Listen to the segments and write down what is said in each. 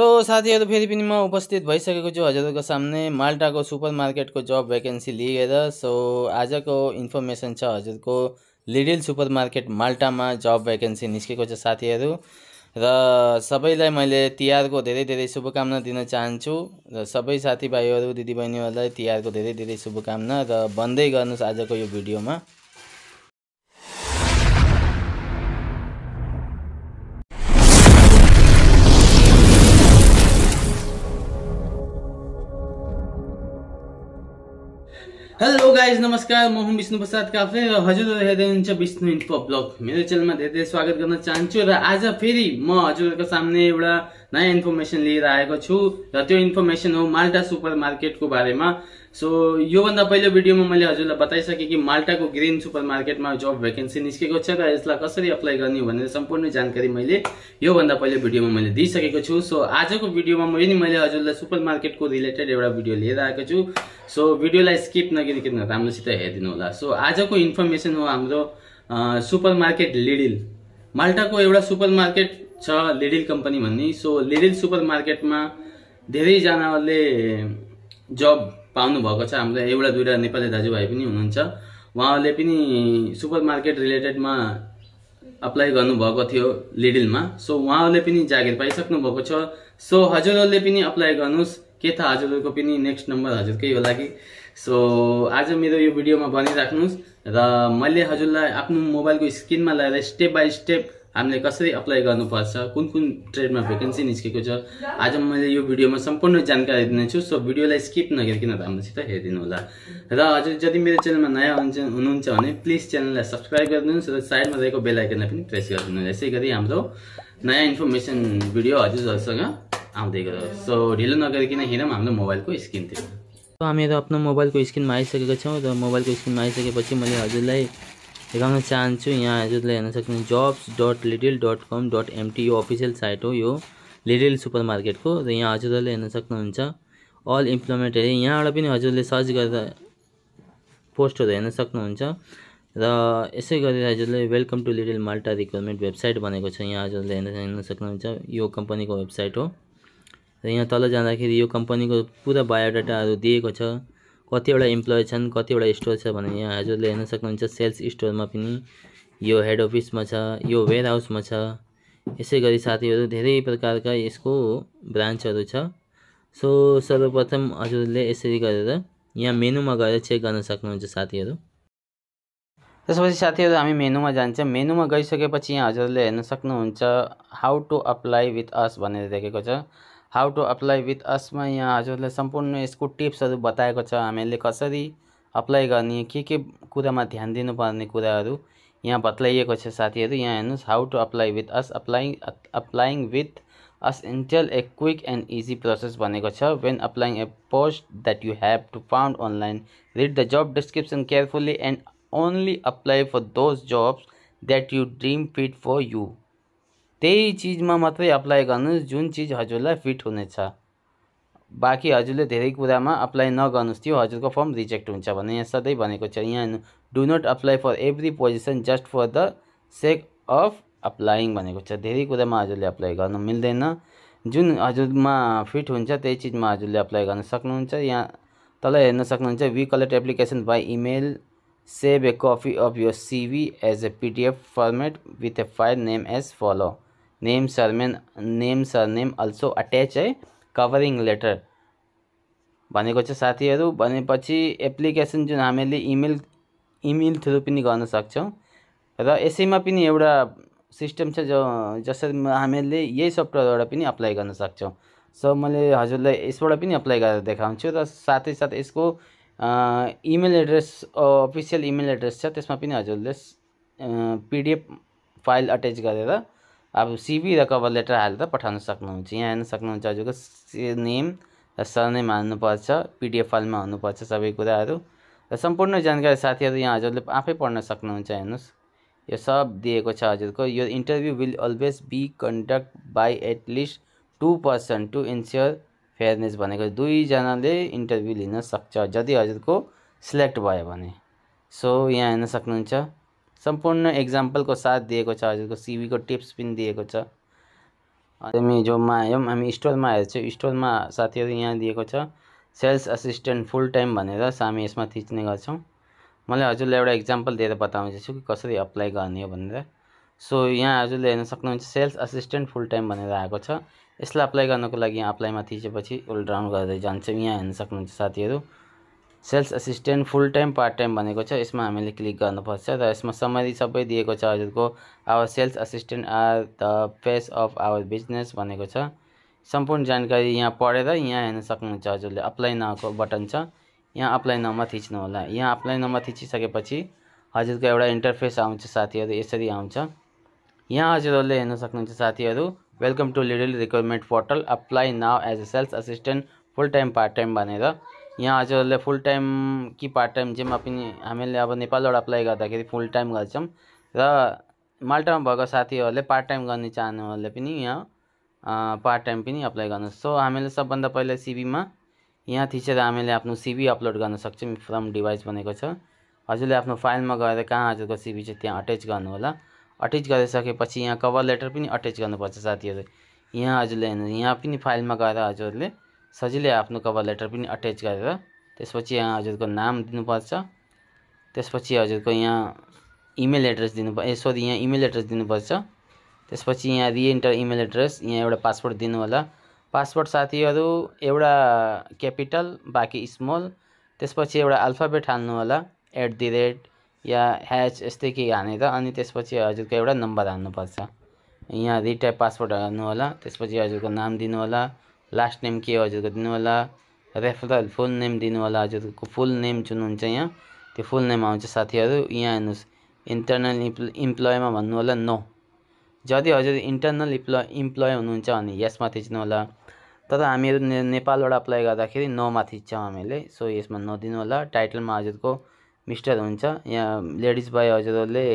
So साथीहरू फेरि पनि म उपस्थित भइसकेको छु हजुरहरूको सामने माल्टाको सुपर मार्केटको जब भ्याकेन्सी लिएर सो आजको इन्फर्मेसन छ हजुरको लिडिल सुपर मार्केट माल्टामा जब भ्याकेन्सी निस्केको छ साथीहरू र सबैलाई मैले तिहारको धेरै धेरै शुभकामना दिन चाहन्छु र सबै साथीभाइहरू दिदीबहिनीहरूलाई तिहारको धेरै धेरै शुभकामना र बन्दै गर्नुहोस् आजको यो भिडियोमा हेलो गाइज नमस्कार म हुँ विष्णु प्रसाद काफ्रे, र हजुरहरू हेर्दै हुनुहुन्छ विष्णु इन्फो ब्लग मेरो च्यानलमा धेरै धेरै स्वागत गर्न चाहन्छु र आज फेरि म हजुरहरूको सामने एउटा नयाँ इन्फर्मेसन लिएर आएको छु र त्यो इन्फर्मेसन हो माल्टा सुपर मार्केटको बारेमा सो योभन्दा पहिलो भिडियोमा मैले हजुरलाई बताइसकेँ कि माल्टाको ग्रिन सुपर मार्केटमा जब भ्याकेन्सी निस्केको छ र यसलाई कसरी अप्लाई गर्ने भनेर सम्पूर्ण जानकारी मैले योभन्दा पहिलो भिडियोमा मैले दिइसकेको छु सो आजको भिडियोमा पनि मैले हजुरलाई सुपर मार्केटको रिलेटेड एउटा भिडियो लिएर आएको छु सो भिडियोलाई स्किप नगरिकन राम्रोसित हेरिदिनु होला सो आजको इन्फर्मेसन हो हाम्रो सुपर मार्केट लिडिल माल्टाको एउटा सुपर मार्केट छ लिडिल कम्पनी भन्ने सो लिडिल सुपर मार्केटमा धेरैजनाले जब पाउनुभएको छ हाम्रो एउटा दुईवटा नेपाली दाजुभाइ पनि हुनुहुन्छ उहाँहरूले पनि सुपर मार्केट रिलेटेडमा अप्लाई गर्नुभएको थियो लिडिलमा सो उहाँहरूले पनि जागिर पाइसक्नु भएको छ सो हजुरहरूले पनि अप्लाई गर्नुहोस् के थाहा हजुरहरूको पनि नेक्स्ट नम्बर हजुरकै होला कि सो आज मेरो यो भिडियोमा भनिराख्नुहोस् र मैले हजुरलाई आफ्नो मोबाइलको स्क्रिनमा ल्याएर स्टेप बाई स्टेप हामीले कसरी अप्लाई गर्नुपर्छ कुन कुन ट्रेडमा भ्याकेन्सी निस्केको छ आज मैले यो भिडियोमा सम्पूर्ण जानकारी दिनेछु सो भिडियोलाई स्किप नगरिकन राम्रोसित हेरिदिनु होला र हजुर यदि मेरो च्यानलमा नयाँ हुनुहुन्छ भने प्लिज च्यानललाई सब्सक्राइब गरिदिनुहोस् र साइडमा रहेको बेलायकनलाई पनि प्रेस गरिदिनुहोस् यसै गरी हाम्रो नयाँ इन्फर्मेसन भिडियो हजुरहरूसँग आउँदै गयो सो ढिलो नगरिकन हेरौँ हाम्रो मोबाइलको स्क्रिनतिर हामीहरू आफ्नो मोबाइलको स्क्रिनमा आइसकेको छौँ र मोबाइलको स्क्रिनमा आइसकेपछि मैले हजुरलाई देखाउन चाहन्छु यहाँ हजुरले हेर्न सक्नुहुन्छ jobs dot Lidl dot com dot MT यो अफिसियल साइट हो यो लिडिल सुपर मार्केटको र यहाँ हजुरहरूले हेर्न सक्नुहुन्छ अल इम्प्लोइमेन्ट हेरेँ यहाँबाट पनि हजुरले सर्च गरेर पोस्टहरू हेर्न सक्नुहुन्छ र यसै गरेर हजुरले welcome to Lidl Malta requirement website भनेको छ यहाँ हजुरले हेर्न हेर्न सक्नुहुन्छ यो कम्पनीको वेबसाइट हो र यहाँ तल जाँदाखेरि यो कम्पनीको पुरा बायोडाटाहरू दिएको छ कतिवटा इम्प्लोइ छन् कतिवटा स्टोर छ भने यहाँ हजुरले हेर्न सक्नुहुन्छ सेल्स स्टोरमा पनि यो हेड अफिसमा छ यो वेयर हाउसमा छ यसै गरी साथीहरू धेरै प्रकारका यसको ब्रान्चहरू छ सो सर्वप्रथम हजुरले यसरी गरेर यहाँ मेनुमा गएर चेक गर्न सक्नुहुन्छ साथीहरू त्यसपछि साथीहरू हामी मेनुमा जान्छौँ मेनुमा गइसकेपछि यहाँ हजुरले हेर्न सक्नुहुन्छ how to apply with us भनेर देखेको छ how to apply with us में यहाँ हजार संपूर्ण इसको टिप्स बताए हमें कसरी अप्लाई करने के के में ध्यान दिनुपर्ने कुछ यहाँ बताइएको साथी यहाँ हेन how to apply with us applying applying with us intel a quick and easy process बने when applying a post that you have to found online read the job description carefully and only apply for those jobs that you dream fit for you त्यही चिजमा मात्रै apply गर्नुहोस् जुन चिज हजुरलाई fit हुनेछ बाँकी हजुरले धेरै कुरामा अप्लाई नगर्नुहोस् त्यो हजुरको फर्म रिजेक्ट हुन्छ भने यहाँ सधैँ भनेको छ यहाँ do not apply for every position just for the sake of applying भनेको छ धेरै कुरामा हजुरले अप्लाई गर्नु मिल्दैन जुन हजुरमा फिट हुन्छ त्यही चिजमा हजुरले अप्लाई गर्न सक्नुहुन्छ यहाँ तल हेर्न सक्नुहुन्छ we collect application by email save a copy of यो CV as a PDF format with a file name as follow name surname name surname also attach a eh? covering letter भनेको छ साथीहरू भनेपछि एप्लिकेसन जुन हामीले email email through पनि गर्न सक्छौँ र यसैमा पनि एउटा सिस्टम छ जो जसरी हामीले यही सफ्टवेयरबाट पनि अप्लाई गर्न सक्छौँ सो मैले हजुरलाई यसबाट पनि अप्लाई गरेर देखाउँछु र साथै साथ यसको email address official email address छ त्यसमा पनि हजुरले पिडिएफ फाइल अट्याच गरेर अब सिबी र कभर लेटर हालेर पठाउन सक्नुहुन्छ यहाँ हेर्न सक्नुहुन्छ हजुरको नेम र सरनेम हाल्नुपर्छ पिडिएफ फाइलमा हुनुपर्छ सबै कुराहरू र सम्पूर्ण जानकारी साथीहरू यहाँ हजुरले आफै पढ्न सक्नुहुन्छ हेर्नुहोस् यो सब दिएको छ हजुरको यो interview will always be conduct by at least two person to ensure fairness भनेको दुईजनाले इन्टरभ्यू लिन सक्छ जति हजुरको सिलेक्ट भयो भने सो यहाँ हेर्न सक्नुहुन्छ सम्पूर्ण इक्जाम्पलको साथ दिएको छ हजुरको सिबीको टिप्स पनि दिएको छ हामी जोमा आयौँ हामी स्टोरमा हेर्छौँ स्टोरमा साथीहरू यहाँ दिएको छ सेल्स असिस्टेन्ट फुल टाइम भनेर हामी यसमा थिच्ने गर्छौँ मैले हजुरले एउटा इक्जाम्पल दिएर बताउँदैछु कि कसरी अप्लाई गर्ने हो भनेर सो यहाँ हजुरले हेर्न सक्नुहुन्छ सेल्स असिस्टेन्ट फुल टाइम भनेर आएको छ यसलाई अप्लाई गर्नको लागि यहाँ अप्लाईमा थिचेपछि ओल्ड डाउन गर्दै जान्छौँ यहाँ हेर्न सक्नुहुन्छ साथीहरू sales assistant full time part time बने इसमें हमें क्लिक कर इसमें समरी सब दिएको छ को our sales assistant are the face of our business संपूर्ण जानकारी यहाँ पढ़े यहाँ हेन सकूँ हजार अप्लाई को बटन छ यहाँ अप्लाई में थीच्न होगा यहाँ अप्लाई नाउमा सके हजुरको को इन्टरफेस इंटरफेस साथीहरू इस आँच यहाँ हजार हेन सकूँ साथी welcome to Lidl requirement portal apply now as a sales assistant full time part time भनेर यहाँ हजुरहरूले फुल टाइम कि पार्ट टाइम जेमा पनि हामीले अब नेपालबाट अप्लाई गर्दाखेरि फुल टाइम गर्छौँ र माल्टामा भएको साथीहरूले पार्ट टाइम गर्ने चाहनुहरूले पनि यहाँ पार्ट टाइम पनि अप्लाई गर्नु सो हामीले सबभन्दा पहिला सिबीमा यहाँ थिचेर हामीले आफ्नो सिबी अपलोड गर्न सक्छौँ फ्रम डिभाइस भनेको छ हजुरले आफ्नो फाइलमा गएर कहाँ हजुरको सिबी चाहिँ त्यहाँ अट्याच गर्नु होला अट्याच गरिसकेपछि यहाँ कभर लेटर पनि अट्याच गर्नुपर्छ साथीहरू यहाँ हजुरले यहाँ पनि फाइलमा गएर हजुरहरूले सजिलै आफ्नो कभर लेटर पनि अट्याच गरेर त्यसपछि यहाँ हजुरको नाम दिनुपर्छ त्यसपछि हजुरको यहाँ इमेल एड्रेस दिनु ए सरी यहाँ इमेल एड्रेस दिनुपर्छ त्यसपछि यहाँ रिएन्टर इमेल एड्रेस यहाँ एउटा पासवर्ड दिनु होला पासवर्ड साथीहरू एउटा क्यापिटल बाँकी स्मल त्यसपछि एउटा अल्फाबेट हाल्नु होला एट दि रेट या ह्याच यस्तै केही हानेर अनि त्यसपछि हजुरको एउटा नम्बर हाल्नुपर्छ यहाँ रिटाइप पासवर्ड हाल्नु होला त्यसपछि हजुरको नाम दिनु होला लास्ट नेम के हो हजुरको दिनुहोला रेफरल फुल नेम दिनुहोला हजुरको फुल नेम चुन्नुहुन्छ यहाँ त्यो फुल नेम आउँछ साथीहरू यहाँ हेर्नुहोस् इन्टर्नल इम्प्लोइमा भन्नु होला नो जति हजुर इन्टर्नल इम्प्लोइ इम्प्लोय हुनुहुन्छ भने यसमाथि होला तर हामीहरू ने नेपालबाट अप्लाई गर्दाखेरि नोमाथि छ हामीले सो यसमा नदिनु होला टाइटलमा हजुरको मिस्टर हुन्छ यहाँ लेडिज भाइ हजुरहरूले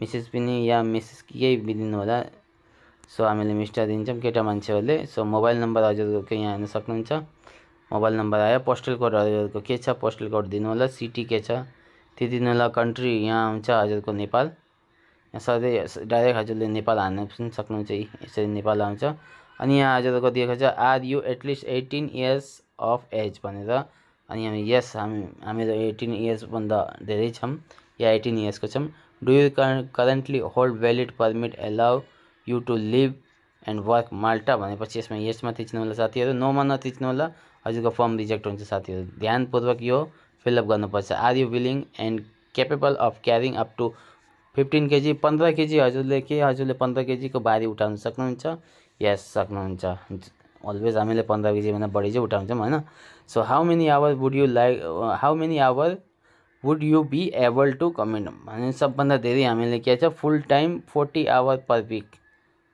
मिसेस पनि या मिसेस केही दिनु होला सो हामीले मिस्टर दिन्छौँ केटा मान्छेहरूले सो मोबाइल नम्बर हजुरहरूको यहाँ हेर्न सक्नुहुन्छ मोबाइल नम्बर आयो पोस्टल कोड हजुरहरूको के छ पोस्टल कोड दिनु होला सिटी के छ त्यो दिनु होला कन्ट्री यहाँ आउँछ हजुरको नेपाल यहाँ सधैँ डाइरेक्ट हजुरले नेपाल हान्नु पनि सक्नुहुन्छ यसरी नेपाल आउँछ अनि यहाँ हजुरको दिएको छ are you at least eighteen years of age भनेर अनि हामी यस हामी हामीहरू एटिन इयर्सभन्दा धेरै छौँ या एटिन इयर्सको छौँ do you currently hold valid permit allow you to live and work Malta भनेपछि यसमा यसमा थिच्नु होला साथीहरू नोमा नथिच्नु होला हजुरको फर्म रिजेक्ट हुन्छ साथीहरू ध्यानपूर्वक यो फिलअप गर्नुपर्छ are you willing and capable of carrying up to fifteen KG पन्ध्र केजी हजुरले के हजुरले पन्ध्र केजीको बारी उठाउनु सक्नुहुन्छ यस सक्नुहुन्छ अलवेज हामीले पन्ध्र केजीभन्दा बढी चाहिँ उठाउँछौँ होइन so how many hour would you like how many hour would you be able to comment भने सबभन्दा धेरै हामीले के छ full time forty hour per week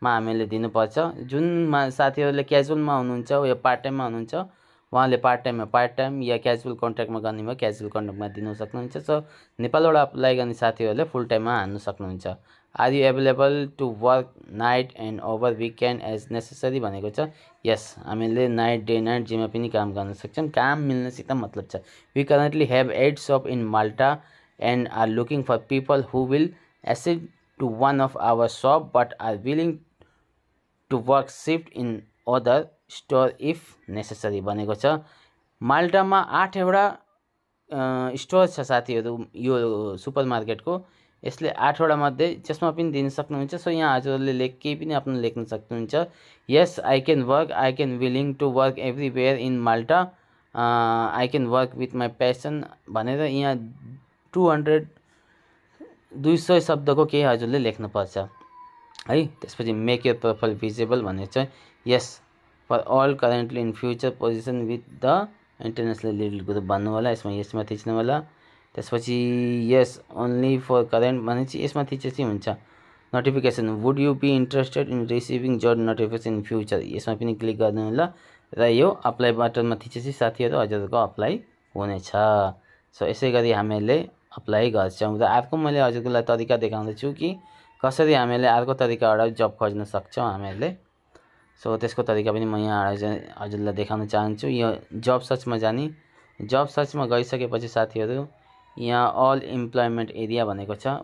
मा हामीले दिनुपर्छ जुनमा साथीहरूले क्याजुअलमा हुनुहुन्छ या पार्ट टाइममा हुनुहुन्छ उहाँले पार्ट टाइममा पार्ट टाइम या क्याजुअल कन्ट्र्याक्टमा गर्ने भयो क्याजुअल कन्ट्र्याक्टमा दिनु सक्नुहुन्छ सो नेपालबाट अप्लाई गर्ने साथीहरूले फुल टाइममा हान्नु सक्नुहुन्छ are you available to work night and over weekend as necessary भनेको छ यस हामीले नाइट डे नाइट जेमा पनि काम गर्न सक्छौँ काम सित मतलब छ we currently have add shop in Malta and are looking for people who will assigned to one of our shop but are willing to work shift in other store if necessary भनेको छ माल्टामा आठवटा store छ साथीहरू यो super मार्केटको यसले आठवटा मध्ये त्यसमा पनि दिन सक्नुहुन्छ सो यहाँ हजुरहरूले लेख केही पनि आफ्नो लेख्न सक्नुहुन्छ yes I can work I can willing to work everywhere in Malta I can work with my passion भनेर यहाँ टु हन्ड्रेड दुई सय शब्दको केही हजुरले लेख्नुपर्छ है त्यसपछि मेक यो प्रोफाइल भिजिबल भने चाहिँ yes for all currently in future position with the international Lidl group भन्नु होला यसमा यसमा थिच्नु होला त्यसपछि यस ओन्ली फर करेन्ट भने चाहिँ यसमा थिचेपछि हुन्छ notification would you be interested in receiving जब नोटिफिकेसन इन फ्युचर यसमा पनि क्लिक गर्नु होला र यो अप्लाई बटनमा थिचेपछि साथीहरू हजुरको अप्लाई हुनेछ सो यसै गरी हामीले अप्लाई गर्छौँ र अर्को मैले हजुरको लागि तरिका देखाउँदैछु कि कसरी हामीले अर्को तरिकाबाट जब खोज्न सक्छौँ हामीहरूले सो त्यसको तरिका पनि म यहाँ हजुरलाई देखाउन चाहन्छु यो जब सर्चमा जाने जब सर्चमा गइसकेपछि साथीहरू यहाँ अल इम्प्लोइमेन्ट एरिया भनेको छ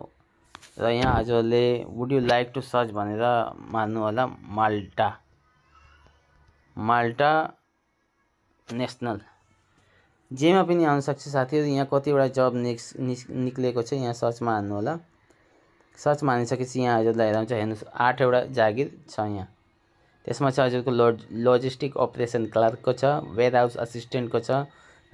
र यहाँ हजुरहरूले would you like to search भनेर मार्नु होला माल्टा माल्टा नेसनल जेमा पनि आउनसक्छ साथीहरू यहाँ कतिवटा जब निस् निस्क निस्किएको छ यहाँ सर्चमा हान्नु होला सर्च मानिसकेपछि यहाँ हजुरलाई हेराउँछ हेर्नुहोस् आठवटा जागिर छ यहाँ त्यसमा चाहिँ हजुरको लो लोजिस्टिक अपरेसन क्लर्कको छ वेयर हाउस असिस्टेन्टको छ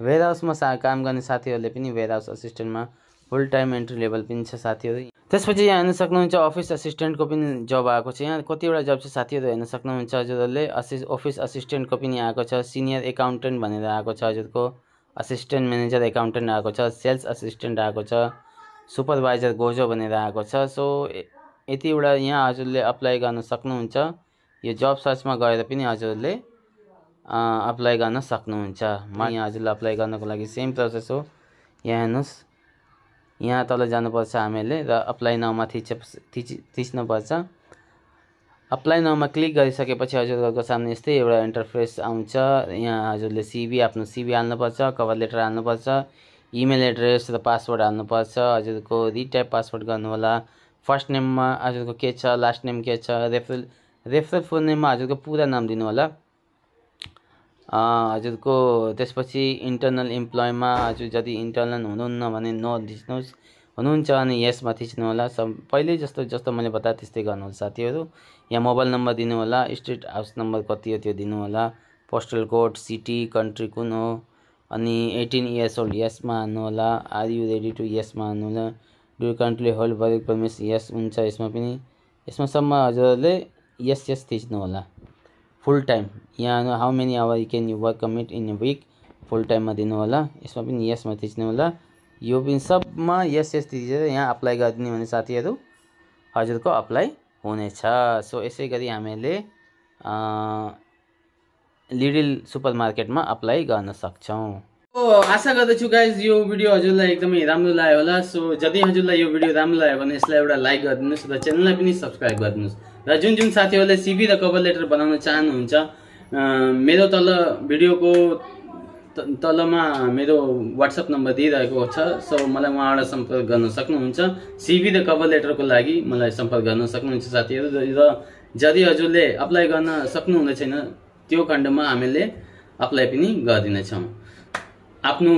वेयर हाउसमा सा काम गर्ने साथीहरूले पनि वेयर हाउस असिस्टेन्टमा फुल टाइम एन्ट्री लेभल पनि छ साथीहरू त्यसपछि यहाँ हेर्न सक्नुहुन्छ अफिस असिस्टेन्टको पनि जब आएको छ यहाँ कतिवटा जब छ साथीहरू हेर्न सक्नुहुन्छ हजुरहरूले असि अफिस असिस्टेन्टको पनि आएको छ सिनियर एकाउन्टेन्ट भनेर आएको छ हजुरको असिस्टेन्ट म्यानेजर एकाउन्टेन्ट आएको छ सेल्स असिस्टेन्ट आएको छ सुपरभाइजर गोजो भनेर आएको छ सो यतिवटा यहाँ हजुरले अप्लाई गर्न सक्नुहुन्छ यो जब सर्चमा गएर पनि हजुरले अप्लाई गर्न सक्नुहुन्छ म यहाँ हजुरले अप्लाई गर्नको लागि सेम प्रोसेस हो यहाँ हेर्नुहोस् यहाँ तल जानुपर्छ हामीहरूले र अप्लाई नाउँमा थिच थिच थिच्नुपर्छ अप्लाई नाउँमा क्लिक गरिसकेपछि हजुरहरूको सामने यस्तै एउटा इन्टरफेस आउँछ यहाँ हजुरले सिबी आफ्नो सिबी हाल्नुपर्छ कभर लेटर हाल्नुपर्छ इमेल एड्रेस र पासवर्ड हाल्नुपर्छ हजुरको रिटाइप पासवर्ड गर्नु होला फर्स्ट नेममा हजुरको के छ लास्ट नेम के छ रेफरल रेफरल फोन नेममा हजुरको पुरा नाम दिनु होला हजुरको त्यसपछि इन्टर्नल इम्प्लोइमा हजुर जति इन्टर्नल हुनुहुन्न भने नो थिच्नुहोस् हुनुहुन्छ अनि यसमा थिच्नु होला सब पहिले जस्तो जस्तो मैले बताएँ त्यस्तै गर्नुहोला साथीहरू यहाँ मोबाइल नम्बर दिनु होला स्ट्रिट हाउस नम्बर कति हो त्यो दिनु होला पोस्टल कोड सिटी कन्ट्री कुन हो अनि एटिन इयर्स ओल्ड यसमा होला आर यु रेडी टु यसमा होला do country hold work permit yes हुन्छ यसमा पनि यसमा सबमा हजुरहरूले यस यस थिच्नु होला फुल टाइम यहाँ how many hour you can you work commit in a week full टाइममा दिनु होला यसमा पनि यसमा थिच्नु होला यो पनि सबमा यस यस थिचेर यहाँ अप्लाई गरिदिने भने साथीहरू हजुरको अप्लाई हुनेछ सो यसै गरी हामीले लिडिल सुपर मार्केटमा अप्लाई गर्न सक्छौँ आशा गर्दछु गाइज यो भिडियो हजुरलाई एकदमै राम्रो लाग्यो होला सो जति हजुरलाई यो भिडियो राम्रो लाग्यो भने यसलाई एउटा लाइक गरिदिनुहोस् र च्यानललाई पनि सब्सक्राइब गरिदिनुहोस् र जुन जुन साथीहरूले सिबी र कभर लेटर बनाउन चाहनुहुन्छ मेरो तल भिडियोको तलमा मेरो वाट्सएप नम्बर दिइरहेको छ सो मलाई उहाँबाट सम्पर्क गर्न सक्नुहुन्छ सिबी र कभर लेटरको लागि मलाई सम्पर्क गर्न सक्नुहुन्छ साथीहरू र जति हजुरले अप्लाई गर्न सक्नुहुँदै छैन त्यो खण्डमा हामीले अप्लाई पनि गरिदिनेछौँ आफ्नो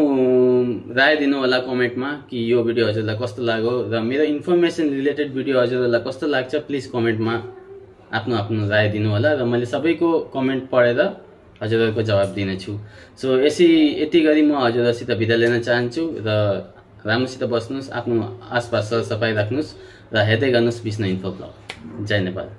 राय दिनु होला कमेन्टमा कि यो भिडियो हजुरलाई कस्तो लाग्यो र मेरो इन्फर्मेसन रिलेटेड भिडियो हजुरहरूलाई कस्तो लाग्छ प्लिज कमेन्टमा आफ्नो आफ्नो राय दिनु होला र मैले सबैको कमेन्ट पढेर हजुरहरूको जवाब दिनेछु सो यसै यति गरी म हजुरहरूसित बिदा लिन चाहन्छु र राम्रोसित बस्नुहोस् आफ्नो आसपास सरसफाइ राख्नुहोस् र हेर्दै गर्नुहोस् विष्णु इन्फो ब्लग जय नेपाल